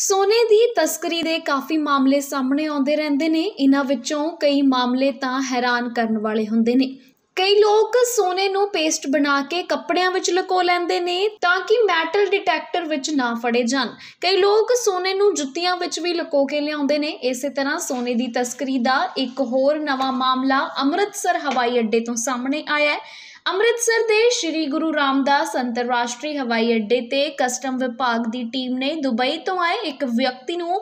ਸੋਨੇ ਦੀ ਤਸਕਰੀ ਦੇ ਕਾਫੀ ਮਾਮਲੇ ਸਾਹਮਣੇ ਆਉਂਦੇ ਰਹਿੰਦੇ ਨੇ ਇਹਨਾਂ ਵਿੱਚੋਂ ਕਈ ਮਾਮਲੇ ਤਾਂ ਹੈਰਾਨ ਕਰਨ ਵਾਲੇ ਹੁੰਦੇ ਨੇ ਕਈ ਲੋਕ ਸੋਨੇ ਨੂੰ ਪੇਸਟ ਬਣਾ ਕੇ ਕੱਪੜਿਆਂ ਵਿੱਚ ਲਕੋ ਲੈਂਦੇ ਨੇ ਤਾਂ ਕਿ ਮੈਟਲ ਡਿਟੈਕਟਰ ਵਿੱਚ ਨਾ ਫੜੇ ਜਾਣ ਕਈ ਲੋਕ ਸੋਨੇ ਨੂੰ ਜੁੱਤੀਆਂ ਵਿੱਚ ਵੀ ਲਕੋ ਕੇ ਲਿਆਉਂਦੇ ਨੇ ਇਸੇ ਤਰ੍ਹਾਂ ਸੋਨੇ ਦੀ ਤਸਕਰੀ ਦਾ ਇੱਕ ਹੋਰ ਨਵਾਂ ਮਾਮਲਾ ਅੰਮ੍ਰਿਤਸਰ ਹਵਾਈ ਅੱਡੇ ਤੋਂ ਸਾਹਮਣੇ ਆਇਆ ਹੈ ਅੰਮ੍ਰਿਤਸਰ ਦੇ ਸ੍ਰੀ ਗੁਰੂ ਰਾਮਦਾਸ ਅੰਤਰਰਾਸ਼ਟਰੀ ਹਵਾਈ ਅੱਡੇ ਤੇ ਕਸਟਮ ਵਿਭਾਗ ਦੀ ਟੀਮ ਨੇ ਦੁਬਈ ਤੋਂ ਆਏ ਇੱਕ ਵਿਅਕਤੀ ਨੂੰ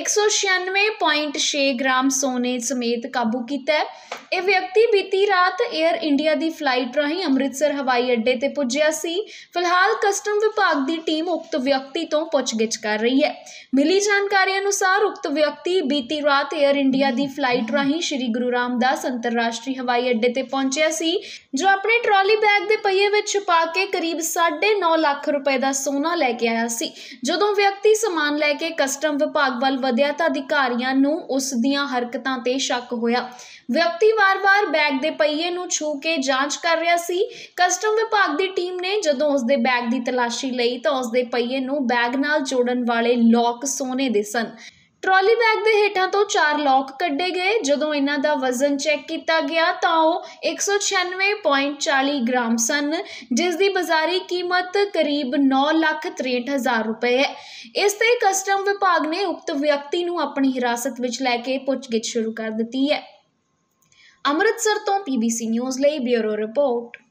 196.6 ਗ੍ਰਾਮ ਸੋਨੇ ਸਮੇਤ ਕਾਬੂ ਕੀਤਾ ਹੈ ਇਹ ਵਿਅਕਤੀ ਬੀਤੀ ਰਾਤ 에ਅਰ ਇੰਡੀਆ ਦੀ ਫਲਾਈਟ ਰਾਹੀਂ ਅੰਮ੍ਰਿਤਸਰ ਹਵਾਈ ਅੱਡੇ ਤੇ ਪੁੱਜਿਆ ਸੀ ਫਿਲਹਾਲ ਕਸਟਮ ਵਿਭਾਗ ਦੀ ਟੀਮ ਉਕਤ ਵਿਅਕਤੀ ਤੋਂ ਪੁੱਛਗਿੱਛ ਕਰ ਰਹੀ ਹੈ ਮਿਲੀ ਜਾਣਕਾਰੀ ਅਨੁਸਾਰ ਉਕਤ ਵਿਅਕਤੀ ਬੀਤੀ ਰਾਤ 에ਅਰ ਇੰਡੀਆ ਦੀ ਫਲਾਈਟ ਰਾਹੀਂ ਸ੍ਰੀ ਗੁਰੂ ਰਾਮਦਾਸ ਅੰਤਰਰਾਸ਼ਟਰੀ ਹਵਾਈ ਅੱਡੇ ਤੇ ਪਹੁੰਚਿਆ ਸੀ ਜੋ ਆਪਣੇ ਟਰਾਲੀ ਬੈਗ ਦੇ ਪਈਏ ਵਿੱਚ ਛੁਪਾ ਕੇ ਕਰੀਬ 9.5 ਲੱਖ ਰੁਪਏ ਦਾ ਸੋਨਾ ਲੈ ਕੇ ਆਇਆ ਸੀ ਜਦੋਂ ਵਿਅਕਤੀ ਸਮਾਨ ਲੈ ਕੇ ਕਸਟਮ ਵਿਭਾਗ ਵੱਲ ਵਧਿਆ ਤਾਂ ਅਧਿਕਾਰੀਆਂ ਨੂੰ ਉਸ ਦੀਆਂ ਹਰਕਤਾਂ ਤੇ ਸ਼ੱਕ ਹੋਇਆ ਵਿਅਕਤੀ ਵਾਰ-ਵਾਰ ਬੈਗ ਦੇ ਪਈਏ ਨੂੰ ਛੂ ਕੇ ਜਾਂਚ ਕਰ ਰਿਹਾ ਸੀ ਕਸਟਮ ਵਿਭਾਗ ਦੀ ਟੀਮ ਨੇ ਜਦੋਂ ਉਸ ਦੇ ਬੈਗ ਦੀ ਤਲਾਸ਼ੀ ਲਈ ਤਾਂ ਉਸ ਦੇ ਪਈਏ ਨੂੰ ਬੈਗ ਨਾਲ ਜੋੜਨ ਵਾਲੇ ਲੌਕ ਸੋਨੇ ਦੇ ਸਨ ਟਰਾਲੀ ਬੈਗ ਦੇ ਹੇਠਾਂ ਤੋਂ ਚਾਰ ਲੋਕ ਕੱਢੇ ਗਏ ਜਦੋਂ ਇਹਨਾਂ ਦਾ ਵਜ਼ਨ ਚੈੱਕ ਕੀਤਾ ਗਿਆ ਤਾਂ ਉਹ 196.40 ਗ੍ਰਾਮ ਸਨ ਜਿਸ ਦੀ ਬਾਜ਼ਾਰੀ ਕੀਮਤ ਕਰੀਬ 9,63,000 ਰੁਪਏ ਹੈ ਇਸ ਤੇ ਕਸਟਮ ਵਿਭਾਗ ਨੇ ਉਕਤ ਵਿਅਕਤੀ ਨੂੰ ਆਪਣੀ ਹਿਰਾਸਤ ਵਿੱਚ ਲੈ ਕੇ ਪੁੱਛਗਿੱਛ ਸ਼ੁਰੂ ਕਰ ਦਿੱਤੀ ਹੈ ਅੰਮ੍ਰਿਤਸਰ ਤੋਂ ਪੀਬੀਸੀ ਨਿਊਜ਼ ਲਈ ਬਿਊਰੋ ਰਿਪੋਰਟ